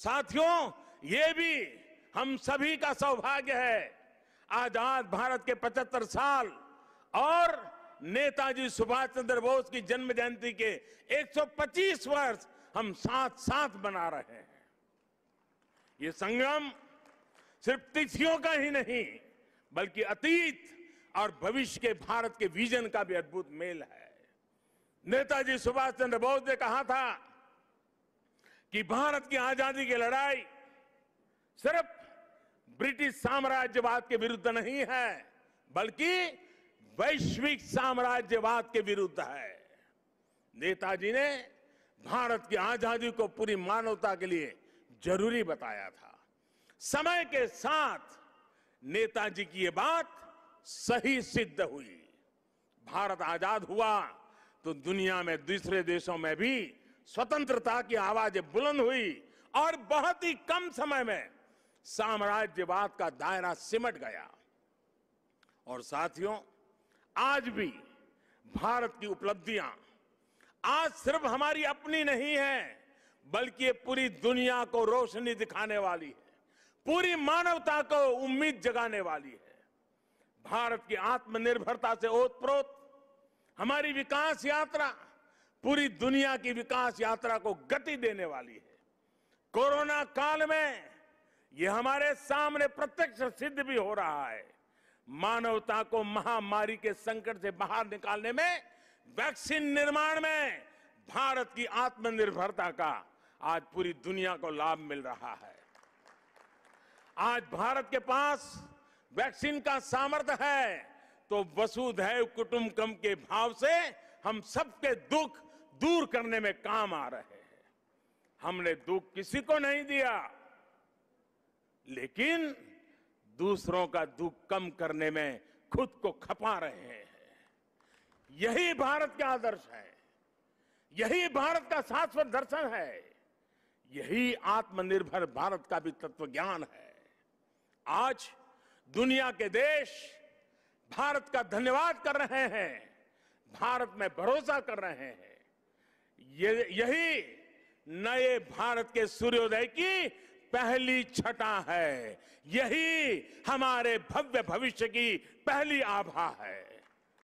साथियों ये भी हम सभी का सौभाग्य है आजाद भारत के 75 साल और नेताजी सुभाष चंद्र बोस की जन्म जयंती के 125 वर्ष हम साथ साथ बना रहे हैं ये संग्राम सिर्फ तिथियों का ही नहीं बल्कि अतीत और भविष्य के भारत के विजन का भी अद्भुत मेल है नेताजी सुभाष चंद्र बोस ने कहा था कि भारत की आजादी की लड़ाई सिर्फ ब्रिटिश साम्राज्यवाद के विरुद्ध नहीं है बल्कि वैश्विक साम्राज्यवाद के विरुद्ध है नेताजी ने भारत की आजादी को पूरी मानवता के लिए जरूरी बताया था समय के साथ नेताजी की यह बात सही सिद्ध हुई भारत आजाद हुआ तो दुनिया में दूसरे देशों में भी स्वतंत्रता की आवाजें बुलंद हुई और बहुत ही कम समय में साम्राज्यवाद का दायरा सिमट गया और साथियों आज भी भारत की उपलब्धियां आज सिर्फ हमारी अपनी नहीं है बल्कि ये पूरी दुनिया को रोशनी दिखाने वाली है पूरी मानवता को उम्मीद जगाने वाली है भारत की आत्मनिर्भरता से ओतप्रोत हमारी विकास यात्रा पूरी दुनिया की विकास यात्रा को गति देने वाली है कोरोना काल में ये हमारे सामने प्रत्यक्ष सिद्ध भी हो रहा है मानवता को महामारी के संकट से बाहर निकालने में वैक्सीन निर्माण में भारत की आत्मनिर्भरता का आज पूरी दुनिया को लाभ मिल रहा है आज भारत के पास वैक्सीन का सामर्थ्य है तो वसुधैव कुटुंबकम के भाव से हम सबके दुख दूर करने में काम आ रहे हैं हमने दुख किसी को नहीं दिया लेकिन दूसरों का दुख कम करने में खुद को खपा रहे हैं यही भारत का आदर्श है यही भारत का शाश्वत दर्शन है यही आत्मनिर्भर भारत का भी तत्व ज्ञान है आज दुनिया के देश भारत का धन्यवाद कर रहे हैं भारत में भरोसा कर रहे हैं यही नए भारत के सूर्योदय की पहली छटा है यही हमारे भव्य भविष्य की पहली आभा है